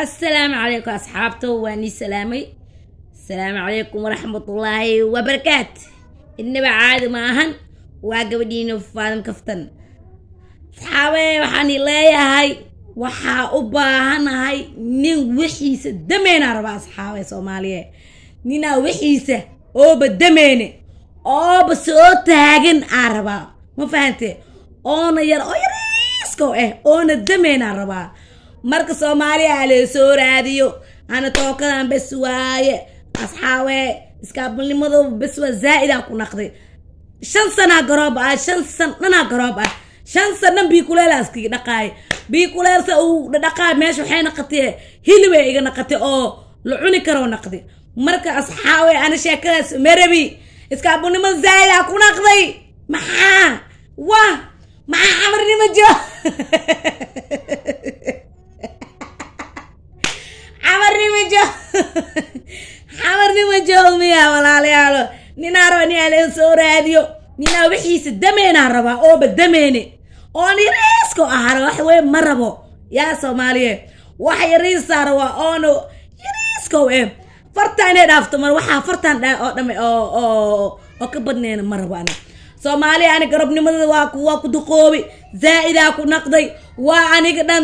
asalaamu calaykum asxaabta waa nii salaamay asalaamu calaykum waraxmatullaahi wabarakaat inaba caadi ma ahan waa gabadhiina faadan kaftan asxaabee waxaan leeyahay waxaa u baahanahay nin wixiisa dameynaa rabaa asxaabee soomaaliye ninaa wixiisa ooba dameyne ooba soo taagan aa rabaa ma fahante oona yar oo yariiskoo ah eh, oona dameynaa rabaa marka soomaaliya halee soo raadiyo ana tookadan bes waaye asxaawee iskaabulnimadooba bes waa zaa'idaan ku naqday shan sanaa garoob ah shan san dhanaa garoob ah shan san dhan biikuleelaaskii dhaqaay biikuleelsa uu dhaqaay meesha waxay naqatee hilibay iga naqatay oo la cuni karoo naqday marka asxaawe ana sheekadaas merabi iskaabulnimada zaa'idaan ku naqday maxaa wah maxaa xamarnimo jiro xamarnima joogo miyaa walaalayaalo ninaa raba nin aleen soo raadiyo ninaa wixiisa dameenaa rabaa ooba dameene oo yariisko ahara waxweye ma rabo yaa soomaaliye wax yariisaa rabaa oona yariiskow e fartaa inay dhaafto mar waxaa fartaan oo dhame oo oo ka badneena ma rabo ana soomaaliya aniga rabnimadada waa waa ku duqoobi zaa-idaa ku naqday waa aniga dhan